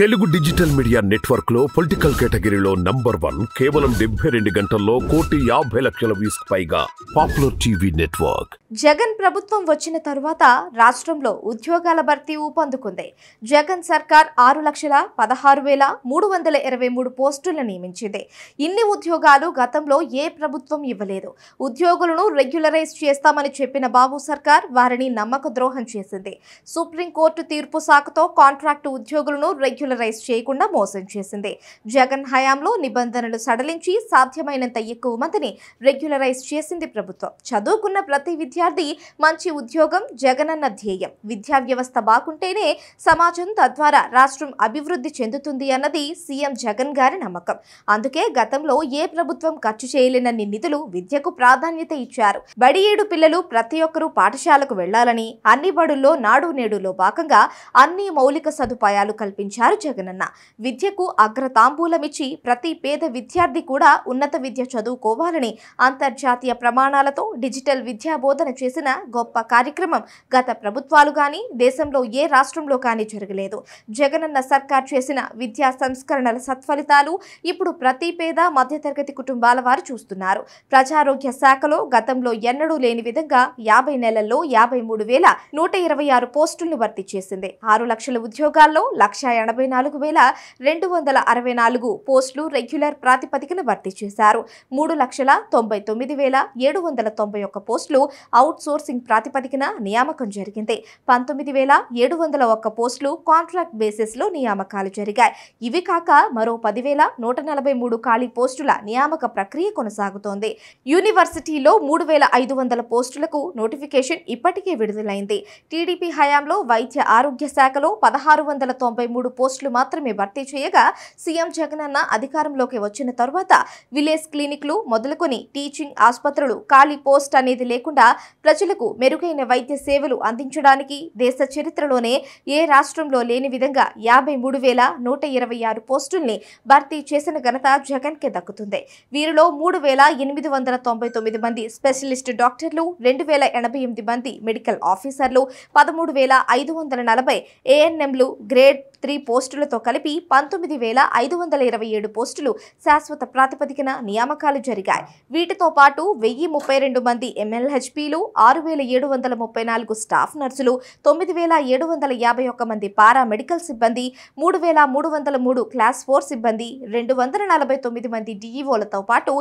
Telugu digital media network లో political కేటగిరీలో number one కేవలం డెబ్బై రెండు గంటల్లో కోటి యాభై లక్షల వ్యూస్ పైగా పాపులర్ టీవీ నెట్వర్క్ జగన్ ప్రభుత్వం వచ్చిన తరువాత రాష్ట్రంలో ఉద్యోగాల భర్తీ ఊపందుకుంది జగన్ సర్కార్ ఆరు లక్షల పదహారు వేల మూడు వందల ఇరవై మూడు పోస్టులను నియమించింది ఇన్ని ఉద్యోగాలు గతంలో ఏ ప్రభుత్వం ఇవ్వలేదు ఉద్యోగులను రెగ్యులరైజ్ చేస్తామని చెప్పిన బాబు సర్కార్ వారిని నమ్మక ద్రోహం చేసింది సుప్రీంకోర్టు తీర్పు సాకుతో కాంట్రాక్టు ఉద్యోగులను రెగ్యులర్ మాడ్యులరైజ్ చేయకుండా మోసం చేసింది జగన్ హయాంలో నిబంధనలు సడలించి సాధ్యమైనంత ఎక్కువ మందిని రెగ్యులరైజ్ చేసింది ప్రభుత్వం చదువుకున్న ప్రతి విద్యార్థి మంచి ఉద్యోగం జగనన్న ధ్యేయం విద్యా వ్యవస్థ బాగుంటేనే సమాజం తద్వారా రాష్ట్రం అభివృద్ధి చెందుతుంది అన్నది సీఎం జగన్ గారి నమ్మకం అందుకే గతంలో ఏ ప్రభుత్వం ఖర్చు చేయలేనన్ని నిధులు విద్యకు ప్రాధాన్యత ఇచ్చారు బడి ఏడు పిల్లలు ప్రతి ఒక్కరూ పాఠశాలకు వెళ్లాలని అన్ని బడుల్లో నాడు నేడులో భాగంగా అన్ని మౌలిక సదుపాయాలు కల్పించారు జగనన్న విద్యకు అగ్రతాంబూలమిచ్చి ప్రతి పేద విద్యార్థి కూడా ఉన్నత విద్య చదువుకోవాలని అంతర్జాతీయ ప్రమాణాలతో డిజిటల్ విద్యా బోధన చేసిన గొప్ప కార్యక్రమం గత ప్రభుత్వాలు కానీ దేశంలో ఏ రాష్ట్రంలో కానీ జరగలేదు జగనన్న సర్కార్ చేసిన విద్యా సంస్కరణల సత్ఫలితాలు ఇప్పుడు ప్రతి పేద మధ్యతరగతి కుటుంబాల వారు చూస్తున్నారు ప్రజారోగ్య శాఖలో గతంలో ఎన్నడూ లేని విధంగా యాభై నెలల్లో యాభై మూడు వేల నూట ఇరవై ఆరు పోస్టులను భర్తీ చేసింది ఆరు లక్షల ఉద్యోగాల్లో లక్ష ఎనభై నాలుగు వేల రెండు వందల అరవై నాలుగు పోస్టులు రెగ్యులర్ ప్రాతిపదికన భర్తీ చేశారు మూడు లక్షల తొంభై తొమ్మిది వేల ఏడు వందల తొంభై ఒక్క పోస్టులు అవుట్ సోర్సింగ్ ప్రాతిపదికన నియామకం జరిగింది పంతొమ్మిది వేల ఏడు వందల ఒక్క పోస్టులు కాంట్రాక్ట్ బేసిస్లో నియామకాలు జరిగాయి ఇవి కాక మరో పదివేల నూట నలభై మూడు ఖాళీ పోస్టుల నియామక ప్రక్రియ కొనసాగుతోంది యూనివర్సిటీలో మూడు వేల ఐదు వందల పోస్టులకు నోటిఫికేషన్ ఇప్పటికే విడుదలైంది టీడీపీ హయాంలో వైద్య ఆరోగ్య శాఖలో పదహారు వందల తొంభై మూడు పోస్టులు పోస్టులు మాత్రమే భర్తీ చేయగా సీఎం జగనన్న అధికారంలోకి వచ్చిన తరువాత విలేజ్ క్లినిక్లు మొదలుకొని టీచింగ్ ఆసుపత్రులు ఖాళీ పోస్ట్ అనేది లేకుండా ప్రజలకు మెరుగైన వైద్య సేవలు అందించడానికి దేశ చరిత్రలోనే ఏ రాష్ట్రంలో లేని విధంగా యాభై మూడు వేల నూట ఇరవై ఆరు పోస్టుల్ని భర్తీ చేసిన ఘనత జగన్కే దక్కుతుంది వీరిలో మూడు వేల ఎనిమిది వందల తొంభై తొమ్మిది మంది స్పెషలిస్ట్ డాక్టర్లు రెండు వేల ఎనభై ఎనిమిది మంది మెడికల్ ఆఫీసర్లు పదమూడు వేల ఐదు వందల నలభై ఏఎన్ఎంలు గ్రేడ్ త్రీ పోస్ట్ పోస్టులతో కలిపి పంతొమ్మిది వేల ఐదు వందల ఇరవై ఏడు పోస్టులు శాశ్వత ప్రాతిపదికన నియామకాలు జరిగాయి వీటితో పాటు వెయ్యి ముప్పై రెండు మంది ఎమ్మెల్హెచ్పీలు ఆరు వేల ఏడు వందల ముప్పై నాలుగు స్టాఫ్ నర్సులు తొమ్మిది వేల ఏడు వందల యాభై ఒక్క మంది పారామెడికల్ సిబ్బంది మూడు వేల మూడు వందల మూడు క్లాస్ ఫోర్ సిబ్బంది రెండు వందల నలభై తొమ్మిది మంది డిఈఓలతో పాటు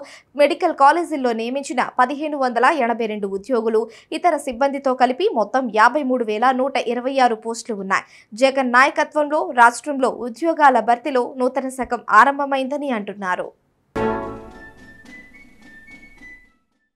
మెడికల్ కాలేజీల్లో నియమించిన పదిహేను వందల ఎనభై రెండు ఉద్యోగులు ఇతర సిబ్బందితో కలిపి మొత్తం యాభై మూడు వేల నూట ఇరవై ఆరు పోస్టులు ఉన్నాయి జగన్ నాయకత్వంలో రాష్ట్ర రాష్ట్రంలో ఉద్యోగాల భర్తీలో నూతన శకం ఆరంభమైందని అంటున్నారు